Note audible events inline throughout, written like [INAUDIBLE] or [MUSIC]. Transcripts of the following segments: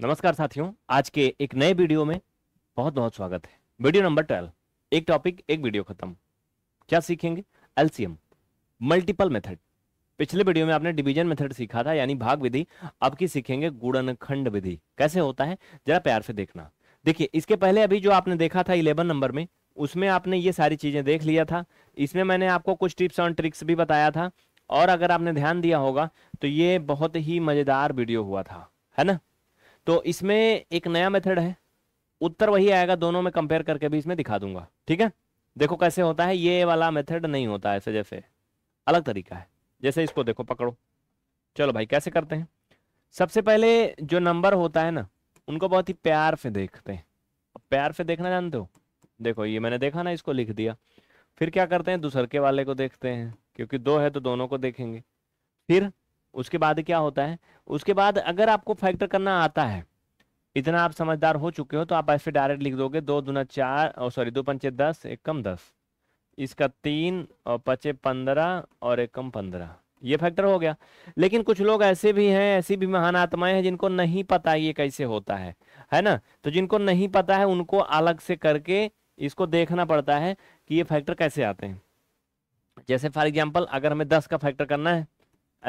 नमस्कार साथियों आज के एक नए वीडियो में बहुत बहुत स्वागत है वीडियो नंबर ट्वेल्व एक टॉपिक एक वीडियो खत्म क्या सीखेंगे एलसीएम मल्टीपल मेथड पिछले वीडियो में आपने डिवीजन मेथड सीखा था यानी भाग विधि अब की सीखेंगे गुणनखंड विधि कैसे होता है जरा प्यार से देखना देखिए इसके पहले अभी जो आपने देखा था इलेवन नंबर में उसमें आपने ये सारी चीजें देख लिया था इसमें मैंने आपको कुछ टिप्स और ट्रिक्स भी बताया था और अगर आपने ध्यान दिया होगा तो ये बहुत ही मजेदार वीडियो हुआ था है ना तो इसमें एक नया मेथड है उत्तर वही आएगा दोनों में कंपेयर करके भी इसमें दिखा दूंगा ठीक है देखो कैसे होता है ये वाला मेथड नहीं होता ऐसे जैसे अलग तरीका है जैसे इसको देखो पकड़ो चलो भाई कैसे करते हैं सबसे पहले जो नंबर होता है ना उनको बहुत ही प्यार से देखते हैं प्यार से देखना जानते हो देखो ये मैंने देखा ना इसको लिख दिया फिर क्या करते हैं दूसर के वाले को देखते हैं क्योंकि दो है तो दोनों को देखेंगे फिर उसके बाद क्या होता है उसके बाद अगर आपको फैक्टर करना आता है इतना आप समझदार हो चुके हो तो आप ऐसे डायरेक्ट लिख दोगे दो दुना चार और सॉरी दो पंचे दस एक कम दस इसका तीन और पचे पंद्रह और एक कम पंद्रह ये फैक्टर हो गया लेकिन कुछ लोग ऐसे भी हैं ऐसी भी महान आत्माएं हैं जिनको नहीं पता ये कैसे होता है है ना तो जिनको नहीं पता है उनको अलग से करके इसको देखना पड़ता है कि ये फैक्टर कैसे आते हैं जैसे फॉर एग्जाम्पल अगर हमें दस का फैक्टर करना है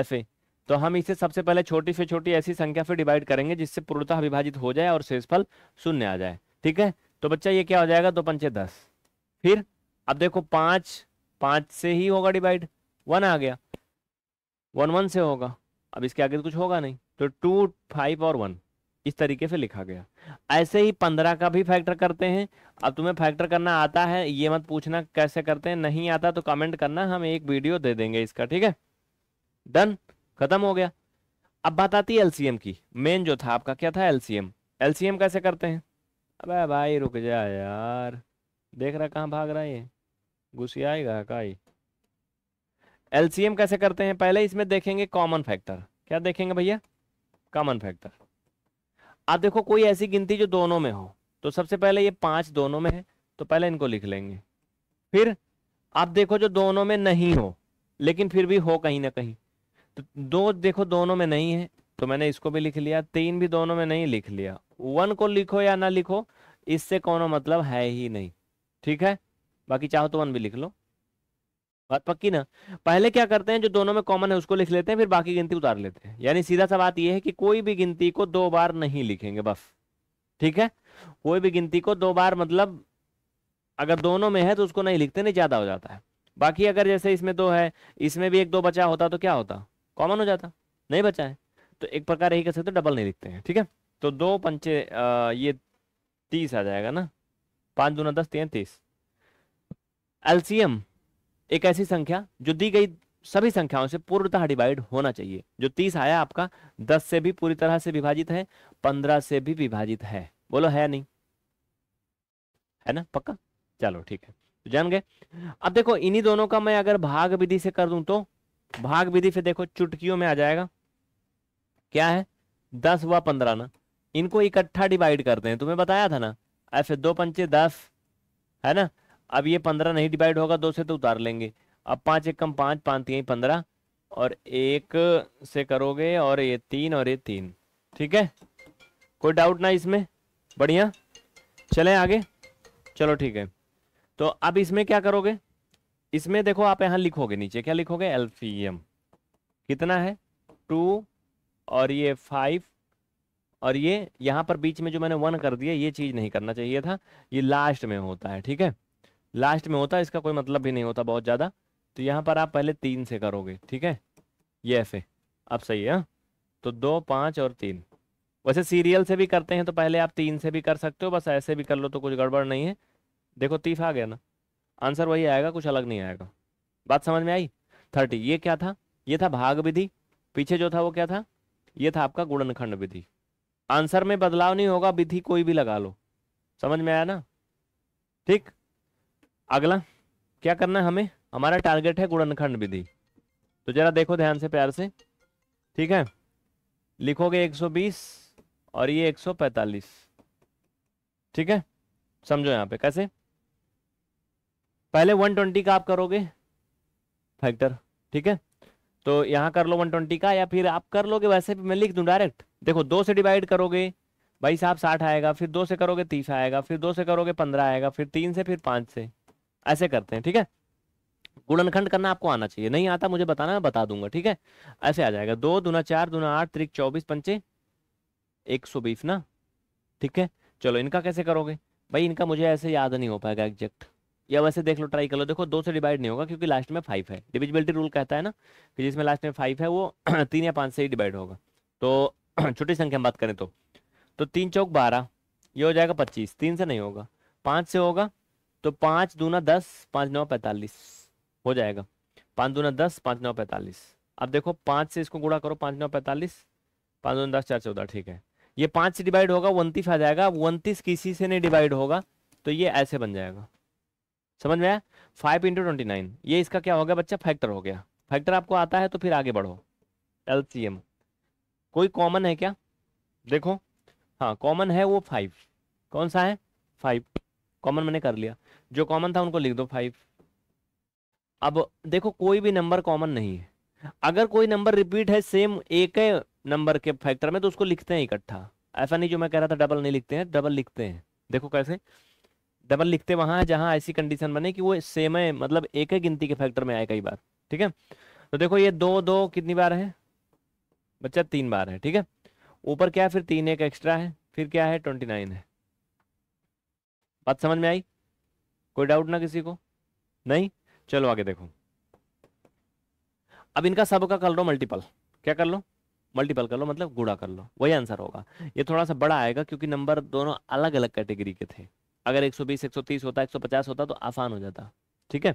ऐसे तो हम इसे सबसे पहले छोटी से छोटी ऐसी संख्या से डिवाइड करेंगे जिससे पूर्णतः विभाजित हो जाए और शेषफल शून्य आ जाए ठीक है तो बच्चा ये क्या हो जाएगा दो पंचे दस फिर अब देखो पांच पांच से ही होगा डिवाइड वन आ गया वन वन से होगा अब इसके आगे तो कुछ होगा नहीं तो टू फाइव और वन इस तरीके से लिखा गया ऐसे ही पंद्रह का भी फैक्टर करते हैं अब तुम्हें फैक्टर करना आता है ये मत पूछना कैसे करते हैं नहीं आता तो कमेंट करना हम एक वीडियो दे देंगे इसका ठीक है डन खत्म हो गया अब बात आती है एलसीएम की मेन जो था आपका क्या था एलसीएम एलसीएम कैसे करते हैं अबे भाई रुक जा यार देख रहा कहाँ भाग रहा है ये घुसी आएगा काई एलसीएम कैसे करते हैं पहले इसमें देखेंगे कॉमन फैक्टर क्या देखेंगे भैया कॉमन फैक्टर आप देखो कोई ऐसी गिनती जो दोनों में हो तो सबसे पहले ये पांच दोनों में है तो पहले इनको लिख लेंगे फिर आप देखो जो दोनों में नहीं हो लेकिन फिर भी हो कहीं ना कहीं तो दो देखो दोनों में नहीं है तो मैंने इसको भी लिख लिया तीन भी दोनों में नहीं लिख लिया वन को लिखो या ना लिखो इससे कोनो मतलब है ही नहीं ठीक है बाकी चाहो तो वन भी लिख लो बात पक्की ना पहले क्या करते हैं जो दोनों में कॉमन है उसको लिख लेते हैं फिर बाकी गिनती उतार लेते हैं यानी सीधा सा बात यह है कि कोई भी गिनती को दो बार नहीं लिखेंगे बस ठीक है कोई भी गिनती को दो बार मतलब अगर दोनों में है तो उसको नहीं लिखते नहीं ज्यादा हो जाता है बाकी अगर जैसे इसमें दो है इसमें भी एक दो बचा होता तो क्या होता कॉमन हो जाता नहीं बचा है तो एक प्रकार यही कर सकते डबल नहीं लिखते हैं ठीक है तो दो पंचे आ, ये तीस आ जाएगा ना पाँच दूना दस तीन तीस एलसीएम एक ऐसी संख्या जो दी गई सभी संख्याओं से पूर्णतः डिवाइड होना चाहिए जो तीस आया आपका दस से भी पूरी तरह से विभाजित है पंद्रह से भी विभाजित है बोलो है नहीं है ना पक्का चलो ठीक है तो जान गए अब देखो इन्हीं दोनों का मैं अगर भाग विधि से कर दूं तो भाग विधि फिर देखो चुटकियों में आ जाएगा क्या है दस व पंद्रह ना इनको इकट्ठा डिवाइड करते हैं तुम्हें बताया था ना ऐसे दो पंचे दस है ना अब ये पंद्रह नहीं डिवाइड होगा दो से तो उतार लेंगे अब पांच एक कम पांच पांच तीन पंद्रह और एक से करोगे और ये तीन और ये तीन ठीक है कोई डाउट ना इसमें बढ़िया चले आगे चलो ठीक है तो अब इसमें क्या करोगे इसमें देखो आप यहाँ लिखोगे नीचे क्या लिखोगे एल्फीएम कितना है टू और ये फाइव और ये यहाँ पर बीच में जो मैंने वन कर दिया ये चीज़ नहीं करना चाहिए था ये लास्ट में होता है ठीक है लास्ट में होता है इसका कोई मतलब भी नहीं होता बहुत ज़्यादा तो यहाँ पर आप पहले तीन से करोगे ठीक है ये ऐसे अब सही है हाँ? तो दो पांच और तीन वैसे सीरियल से भी करते हैं तो पहले आप तीन से भी कर सकते हो बस ऐसे भी कर लो तो कुछ गड़बड़ नहीं है देखो तीफ आ गया ना आंसर वही आएगा कुछ अलग नहीं आएगा बात समझ में आई थर्टी ये क्या था ये था भाग विधि पीछे जो था वो क्या था ये था आपका गुणनखंड विधि आंसर में बदलाव नहीं होगा विधि कोई भी लगा लो समझ में आया ना ठीक अगला क्या करना है हमें हमारा टारगेट है गुणनखंड विधि तो जरा देखो ध्यान से प्यार से ठीक है लिखोगे 120 और ये 145 ठीक है समझो यहाँ पे कैसे पहले 120 का आप करोगे फैक्टर ठीक है तो यहां कर लो 120 का या फिर आप कर लोगे वैसे भी मैं लिख दू डायरेक्ट देखो दो से डिवाइड करोगे भाई साहब साठ आएगा फिर दो से करोगे तीस आएगा फिर दो से करोगे पंद्रह आएगा फिर तीन से फिर पांच से ऐसे करते हैं ठीक है गुणनखंड करना आपको आना चाहिए नहीं आता मुझे बताना मैं बता दूंगा ठीक है ऐसे आ जाएगा दो दूना चार दूना आठ त्रिक चौबीस पंचे एक सौ बीस ना ठीक है चलो इनका कैसे करोगे भाई इनका मुझे ऐसे याद नहीं हो पाएगा एग्जैक्ट या वैसे देख लो ट्राई कर लो देखो दो से डिवाइड नहीं होगा क्योंकि लास्ट में फाइव है डिविजिबिलिटी रूल कहता है ना कि जिसमें लास्ट में फाइव है वो [CLEARS THROAT] तीन या पाँच से ही डिवाइड होगा तो [CLEARS THROAT] छोटी संख्या में बात करें तो तो तीन चौक बारह ये हो जाएगा पच्चीस तीन से नहीं होगा पाँच से होगा तो पाँच दूना दस पाँच नौ पैंतालीस हो जाएगा पाँच दूना दस पाँच नौ पैंतालीस अब देखो पाँच से इसको गुड़ा करो पाँच नौ पैंतालीस पाँच दूना दस चार चौदह ठीक है ये पाँच से डिवाइड होगा उनतीस आ जाएगा उनतीस किसी से नहीं डिवाइड होगा तो ये ऐसे बन जाएगा समझ में आया फाइव इंटू ट्वेंटी नाइन ये इसका क्या हो गया बच्चा फैक्टर हो गया फैक्टर आपको आता है तो फिर आगे बढ़ो एलसीएम कोई कॉमन है क्या देखो हाँ कॉमन है वो फाइव कौन सा है फाइव कॉमन मैंने कर लिया जो कॉमन था उनको लिख दो फाइव अब देखो कोई भी नंबर कॉमन नहीं है अगर कोई नंबर रिपीट है सेम एक है नंबर के फैक्टर में तो उसको लिखते हैं इकट्ठा ऐसा नहीं जो मैं कह रहा था डबल नहीं लिखते हैं डबल लिखते हैं देखो कैसे डबल लिखते वहां है जहां ऐसी कंडीशन बने कि वो सेम है मतलब एक ही गिनती के फैक्टर में आए कई बार ठीक है तो देखो ये दो दो कितनी बार है बच्चा तीन बार है ठीक है ऊपर क्या है फिर तीन एक एक्स्ट्रा है फिर क्या है ट्वेंटी नाइन है बात समझ में आई कोई डाउट ना किसी को नहीं चलो आगे देखो अब इनका सब का कर लो मल्टीपल क्या कर लो मल्टीपल कर लो मतलब गुड़ा कर लो वही आंसर होगा ये थोड़ा सा बड़ा आएगा क्योंकि नंबर दोनों अलग अलग कैटेगरी के थे अगर 120 130 होता 150 होता तो आसान हो जाता ठीक है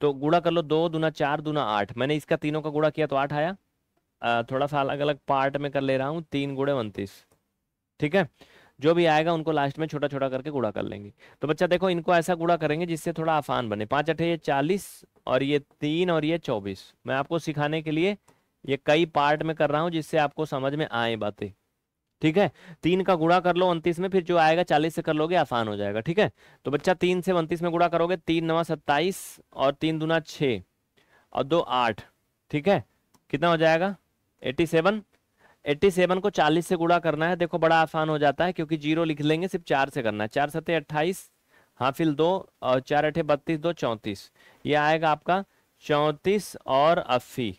तो गुड़ा कर लो दो दूना चार दूना आठ मैंने इसका तीनों का गुड़ा किया तो आठ आया आ, थोड़ा सा अलग अलग पार्ट में कर ले रहा हूँ तीन गुड़े उनतीस ठीक है जो भी आएगा उनको लास्ट में छोटा छोटा करके गुड़ा कर लेंगे तो बच्चा देखो इनको ऐसा गुड़ा करेंगे जिससे थोड़ा आसान बने पांच अठे ये चालीस और ये तीन और ये चौबीस मैं आपको सिखाने के लिए ये कई पार्ट में कर रहा हूँ जिससे आपको समझ में आए बातें ठीक है तीन का गुड़ा कर लो उनतीस में फिर जो आएगा चालीस से कर लोगे आसान हो जाएगा ठीक है तो बच्चा तीन से उनतीस में गुड़ा करोगे तीन नवा सत्ताईस और तीन दुना छ और दो आठ ठीक है कितना हो जाएगा एट्टी सेवन एट्टी सेवन को चालीस से गुड़ा करना है देखो बड़ा आसान हो जाता है क्योंकि जीरो लिख लेंगे सिर्फ चार से करना है चार सत्य अट्ठाईस हाफिल दो और चार अठे बत्तीस दो चौंतीस ये आएगा आपका चौंतीस और अस्सी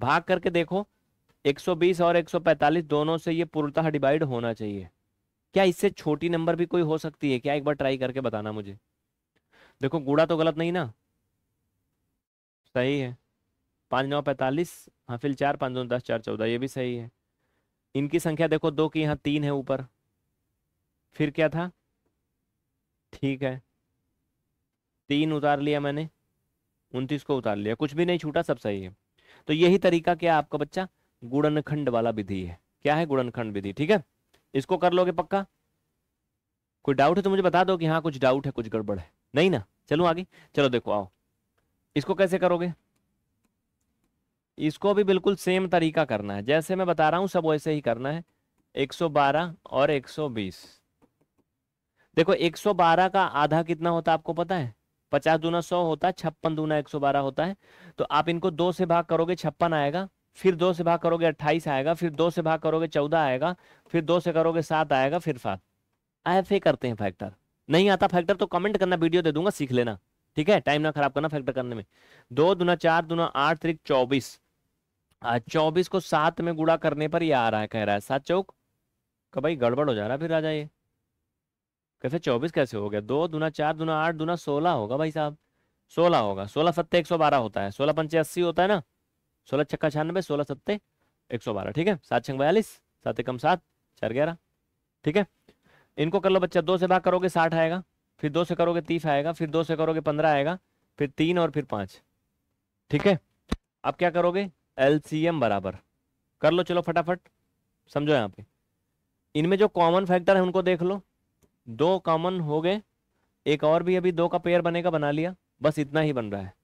भाग करके देखो 120 और 145 दोनों से ये पूर्णतः डिवाइड होना चाहिए क्या इससे छोटी नंबर भी कोई हो सकती है क्या एक बार ट्राई करके बताना मुझे देखो गुड़ा तो गलत नहीं ना सही है पाँच नौ पैंतालीस हाँ फिर चार पाँच दो दस चार चौदह ये भी सही है इनकी संख्या देखो दो की यहाँ तीन है ऊपर फिर क्या था ठीक है तीन उतार लिया मैंने उनतीस को उतार लिया कुछ भी नहीं छूटा सब सही है तो यही तरीका क्या आपका बच्चा गुणनखंड वाला विधि है क्या है गुणनखंड विधि ठीक है इसको कर लोगे पक्का कोई डाउट है तो मुझे बता दो कि हाँ कुछ डाउट है कुछ गड़बड़ है नहीं ना चलो आगे चलो देखो आओ इसको कैसे करोगे इसको भी बिल्कुल सेम तरीका करना है जैसे मैं बता रहा हूं सब वैसे ही करना है 112 और 120 देखो 112 का आधा कितना होता है आपको पता है पचास दूना सौ होता है छप्पन दूना 112 होता है तो आप इनको दो से भाग करोगे छप्पन आएगा फिर दो से भाग करोगे अट्ठाईस आएगा फिर दो से भाग करोगे चौदह आएगा फिर दो से करोगे सात आएगा फिर सात ऐसे करते हैं फैक्टर नहीं आता फैक्टर तो कमेंट करना वीडियो दे दूंगा सीख लेना ठीक है टाइम ना खराब करना फैक्टर करने में दो दुना चार दुना आठ त्रिक चौबीस चौबीस को सात में गुड़ा करने पर ये आ रहा है कह रहा है सात चौक का भाई गड़बड़ हो जा रहा है फिर आ जाइए कैसे चौबीस कैसे हो गया दो दुना चार दुना आठ दुना सोलह होगा भाई साहब सोलह होगा सोलह सत्ते एक सौ बारह होता है सोलह पंचे अस्सी होता है ना सोलह छक्का छियानबे सोलह सत्ते एक सौ बारह ठीक है सात छंग बयालीस सात एकम सात चार ग्यारह ठीक है इनको कर लो बच्चा दो से भाग करोगे साठ आएगा फिर दो से करोगे तीस आएगा फिर दो से करोगे पंद्रह आएगा फिर तीन और फिर पांच ठीक है अब क्या करोगे एल बराबर कर लो चलो फटाफट समझो यहाँ पे इनमें जो कॉमन फैक्टर है उनको देख लो दो कॉमन हो गए एक और भी अभी दो का पेयर बनेगा बना लिया बस इतना ही बन रहा है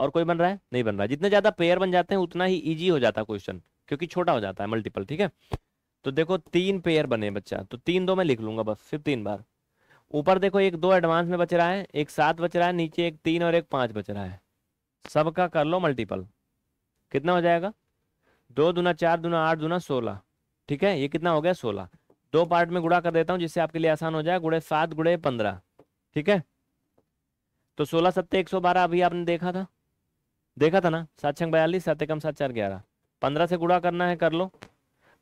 और कोई बन रहा है नहीं बन रहा जितने ज्यादा पेयर बन जाते हैं उतना ही ईजी हो जाता है क्वेश्चन क्योंकि छोटा हो जाता है मल्टीपल ठीक है तो देखो तीन पेयर बने बच्चा तो तीन दो मैं लिख लूंगा बस सिर्फ तीन बार ऊपर देखो एक दो एडवांस में बच रहा है एक सात बच रहा है नीचे एक तीन और एक पांच बच रहा है सबका कर लो मल्टीपल कितना हो जाएगा दो दुना चार दुना आठ दुना सोलह ठीक है ये कितना हो गया सोलह दो पार्ट में गुड़ा कर देता हूँ जिससे आपके लिए आसान हो जाए गुड़े सात गुड़े पंद्रह ठीक है तो सोलह सत्ते एक सौ बारह अभी आपने देखा था देखा था ना सात छंग बयालीस सात एकम सात चार ग्यारह पंद्रह से गुड़ा करना है कर लो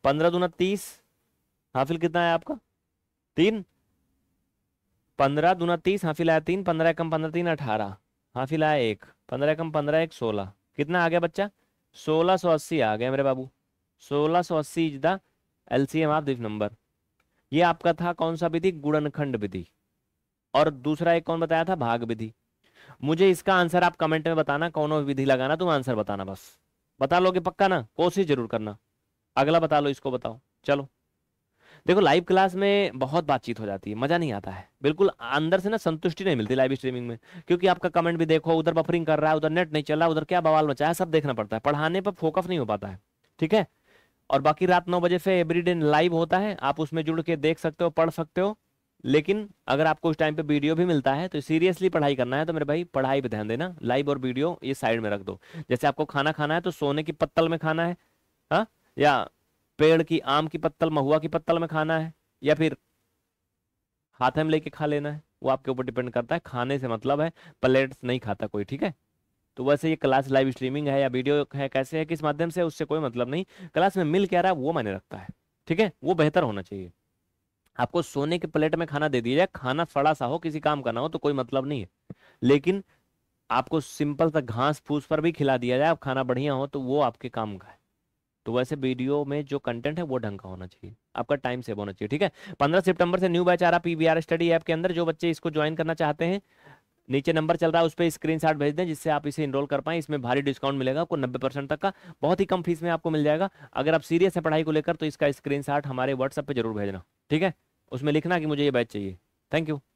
पंद्रह दूना तीस हाफिल कितना है आपका तीन पंद्रह दूना तीस हाफिल आया तीन पंद्रह एकम पंद्रह तीन अठारह हाफिल आया एक पंद्रह एकम पंद्रह एक सोलह कितना आ गया बच्चा सोलह सौ अस्सी आ गया मेरे बाबू सोलह सौ अस्सी is the L C M of number ये आपका था कौन सा विधि गुणनखंड विधि और दूसरा एक कौन बताया था भाग विधि मुझे इसका आंसर आप कमेंट में बताना कौन विधि लगाना तुम आंसर बताना बस बता लोगे पक्का ना कोशिश जरूर करना अगला बता लो इसको बताओ चलो देखो लाइव क्लास में बहुत बातचीत हो जाती है मजा नहीं आता है बिल्कुल अंदर से ना संतुष्टि नहीं मिलती लाइव स्ट्रीमिंग में क्योंकि आपका कमेंट भी देखो उधर बफरिंग कर रहा है उधर नेट नहीं चल रहा उधर क्या बवाल मचा है सब देखना पड़ता है पढ़ाने पर फोकस नहीं हो पाता है ठीक है और बाकी रात नौ बजे से एवरी लाइव होता है आप उसमें जुड़ के देख सकते हो पढ़ सकते हो लेकिन अगर आपको उस टाइम पे वीडियो भी मिलता है तो सीरियसली पढ़ाई करना है तो मेरे भाई पढ़ाई पे ध्यान देना लाइव और वीडियो ये साइड में रख दो जैसे आपको खाना खाना है तो सोने की पत्तल में खाना है हा? या पेड़ की आम की पत्तल महुआ की पत्तल में खाना है या फिर हाथ में लेके खा लेना है वो आपके ऊपर डिपेंड करता है खाने से मतलब है प्लेट नहीं खाता कोई ठीक है तो वैसे ये क्लास लाइव स्ट्रीमिंग है या वीडियो है कैसे है किस माध्यम से उससे कोई मतलब नहीं क्लास में मिल क्या रहा है वो मैंने रखता है ठीक है वो बेहतर होना चाहिए आपको सोने के प्लेट में खाना दे दिया जाए खाना फड़ा सा हो किसी काम का ना हो तो कोई मतलब नहीं है लेकिन आपको सिंपल सा घास फूस पर भी खिला दिया जाए आप खाना बढ़िया हो तो वो आपके काम का है तो वैसे वीडियो में जो कंटेंट है वो ढंग का होना चाहिए आपका टाइम सेव होना चाहिए ठीक है पंद्रह सितंबर से न्यू बैच आ रहा पीवीआर स्टडी ऐप के अंदर जो बच्चे इसको ज्वाइन करना चाहते हैं नीचे नंबर चल रहा है उस पर स्क्रीन भेज दें जिससे आप इसे इनरोल कर पाएं इसमें भारी डिस्काउंट मिलेगा आपको नब्बे परसेंट तक का बहुत ही कम फीस में आपको मिल जाएगा अगर आप सीरियस है पढ़ाई को लेकर तो इसका स्क्रीन हमारे व्हाट्सएप पर जरूर भेजना ठीक है उसमें लिखना कि मुझे ये बैच चाहिए थैंक यू